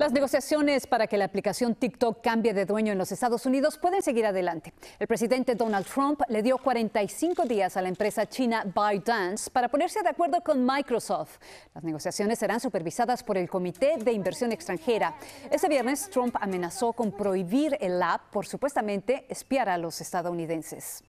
Las negociaciones para que la aplicación TikTok cambie de dueño en los Estados Unidos pueden seguir adelante. El presidente Donald Trump le dio 45 días a la empresa china ByteDance para ponerse de acuerdo con Microsoft. Las negociaciones serán supervisadas por el Comité de Inversión Extranjera. Ese viernes, Trump amenazó con prohibir el app por supuestamente espiar a los estadounidenses.